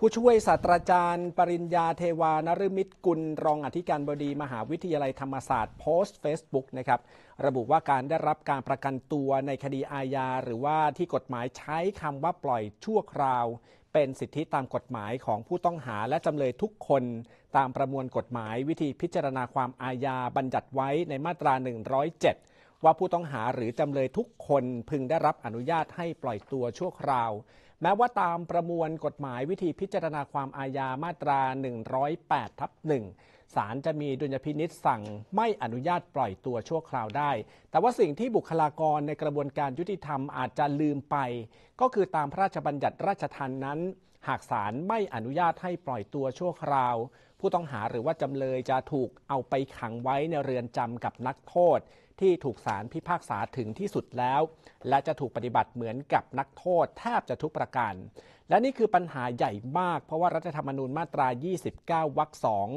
ผู้ช่วยศาสตราจารย์ ปริญญาเทวานฤมิตรกุล รองอธิการบดีมหาวิทยาลัยธรรมศาสตร์โพสต์ Facebook นะครับระบุว่าการได้รับการประกันตัวในคดีอาญา หรือว่าที่กฎหมายใช้คำว่าปล่อยชั่วคราว เป็นสิทธิตามกฎหมายของผู้ต้องหาและจำเลยทุกคน ตามประมวลกฎหมาย วิธีพิจารณาความอาญาบัญญัติไว้ในมาตรา 107 ว่าผู้ต้องหาหรือจำเลยทุกคนพึงได้รับอนุญาตให้ปล่อยตัวชั่วคราวแม้ว่าตามประมวลกฎหมายวิธีพิจารณาความอาญามาตรา 108ทับ1ศาลจะมีดุลยพินิษสั่งไม่อนุญาตปล่อยตัวชั่วคราวได้ แต่ว่าสิ่งที่บุคลากรในกระบวนการยุติธรรมอาจจะลืมไป ก็คือตามพระราชบัญญัติราชทันนั้นหากศาลไม่อนุญาตให้ปล่อยตัวชั่วคราว ผู้ต้องหาหรือว่าจำเลยจะถูกเอาไปขังไว้ในเรือนจำกับนักโทษ ที่ถูกศาลพิพากษาถึงที่สุดแล้ว และจะถูกปฏิบัติเหมือนกับนักโทษแทบจะทุกประการและนี่คือปัญหาใหญ่มาก เพราะว่ารัฐธรรมนูญมาตรา 29วรรคสอง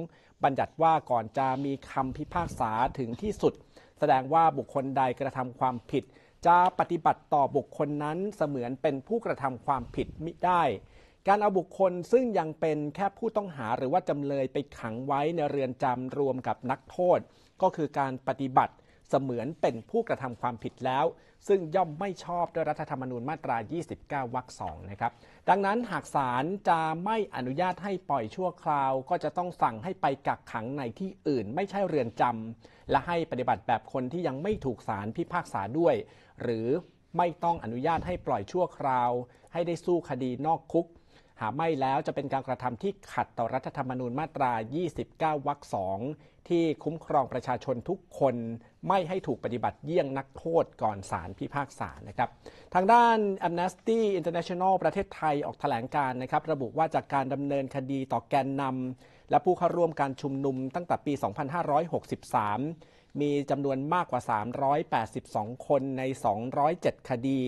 บัญญัติว่าก่อนจะมีคำพิพากษาถึงที่สุด แสดงว่าบุคคลใดกระทำความผิด จะปฏิบัติต่อบุคคลนั้นเสมือนเป็นผู้กระทำความผิดมิได้การเอาบุคคลซึ่งยังเป็นแค่ผู้ต้องหาหรือว่าจำเลยไปขังไว้ในเรือนจำรวมกับนักโทษ ก็คือการปฏิบัติเสมือนเป็นผู้กระทำความผิดแล้ว ซึ่งย่อมไม่ชอบด้วยรัฐธรรมนูญมาตรา 29วรรคสองนะครับดังนั้นหากศาลจะไม่อนุญาตให้ปล่อยชั่วคราว ก็จะต้องสั่งให้ไปกักขังในที่อื่นไม่ใช่เรือนจำ และให้ปฏิบัติแบบคนที่ยังไม่ถูกศาลพิพากษาด้วย หรือไม่ต้องอนุญาตให้ปล่อยชั่วคราว ให้ได้สู้คดีนอกคุกหากไม่แล้วจะเป็นการกระทำที่ขัดต่อรัฐธรรมนูญมาตรา 29วรรคสองที่คุ้มครองประชาชนทุกคน ไม่ให้ถูกปฏิบัติเยี่ยงนักโทษก่อนศาลพิพากษานะครับทางด้าน Amnesty International ประเทศไทยออกแถลงการนะครับระบุว่าจากการดำเนินคดีต่อแกนนำและผู้เข้าร่วมการชุมนุมตั้งแต่ปี 2563 มีจำนวนมากกว่า 382 คนใน 207 คดี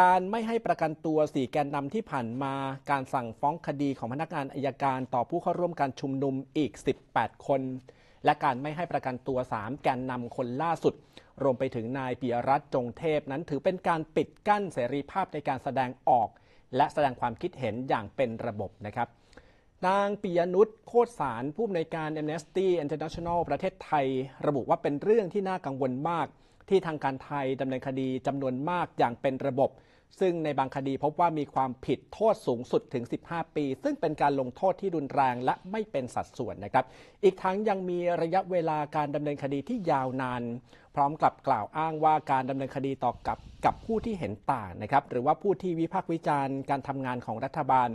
การไม่ให้ประกันตัวสี่แกนนำที่ผ่านมา การสั่งฟ้องคดีของพนักงานอายการต่อผู้เข้าร่วมการชุมนุมอีก 18 คน และการไม่ให้ประกันตัว 3 แกนนำคนล่าสุด รวมไปถึงนายปิยรัตน์จงเทพนั้นถือเป็นการปิดกั้นเสรีภาพในการแสดงออก และแสดงความคิดเห็นอย่างเป็นระบบนะครับนางปิยนุชโคตรสารผู้อำนวยการ Amnesty International ประเทศไทย ระบุว่าเป็นเรื่องที่น่ากังวลมาก ที่ทางการไทยดำเนินคดีจำนวนมากอย่างเป็นระบบซึ่งในบางคดีพบว่ามีความผิดโทษสูงสุดถึง 15 ปี ซึ่งเป็นการลงโทษที่รุนแรงและไม่เป็นสัดส่วนนะครับ อีกทั้งยังมีระยะเวลาการดำเนินคดีที่ยาวนานพร้อมกับกล่าวอ้างว่าการดำเนินคดีต่อกับกับผู้ที่เห็นต่างนะครับหรือว่าผู้ที่วิพากษ์วิจารณ์การทำงานของรัฐบาล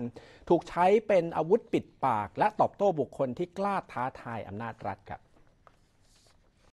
ถูกใช้เป็นอาวุธปิดปาก และตอบโต้บุคคลที่กล้าท้าทายอำนาจรัฐครับ